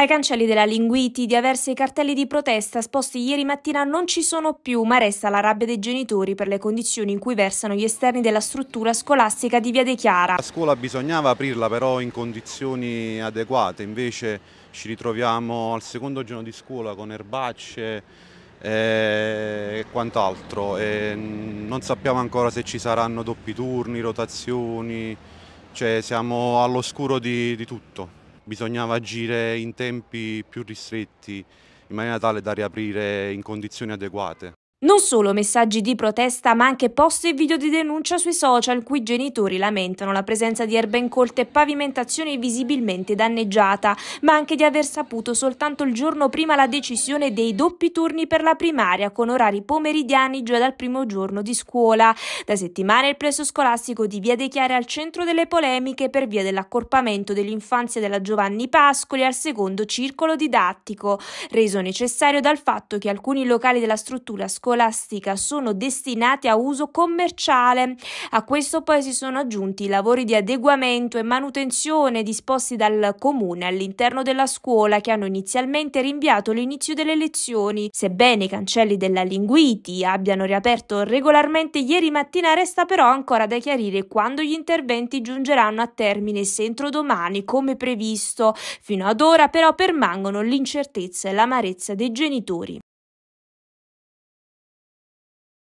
Ai cancelli della Linguiti diversi cartelli di protesta sposti ieri mattina non ci sono più, ma resta la rabbia dei genitori per le condizioni in cui versano gli esterni della struttura scolastica di Via De Chiara. La scuola bisognava aprirla però in condizioni adeguate, invece ci ritroviamo al secondo giorno di scuola con erbacce, eh, e quant'altro. non sappiamo ancora se ci saranno doppi turni, rotazioni, cioè siamo all'oscuro di, di tutto bisognava agire in tempi più ristretti in maniera tale da riaprire in condizioni adeguate. Non solo messaggi di protesta, ma anche post e video di denuncia sui social in cui i genitori lamentano la presenza di erbe incolte e pavimentazione visibilmente danneggiata, ma anche di aver saputo soltanto il giorno prima la decisione dei doppi turni per la primaria con orari pomeridiani già dal primo giorno di scuola. Da settimane il presso scolastico di Via De Chiare è al centro delle polemiche per via dell'accorpamento dell'infanzia della Giovanni Pascoli al secondo circolo didattico, reso necessario dal fatto che alcuni locali della struttura scolastica scolastica sono destinati a uso commerciale. A questo poi si sono aggiunti i lavori di adeguamento e manutenzione disposti dal comune all'interno della scuola che hanno inizialmente rinviato l'inizio delle lezioni. Sebbene i cancelli della Linguiti abbiano riaperto regolarmente ieri mattina, resta però ancora da chiarire quando gli interventi giungeranno a termine se entro domani come previsto. Fino ad ora però permangono l'incertezza e l'amarezza dei genitori.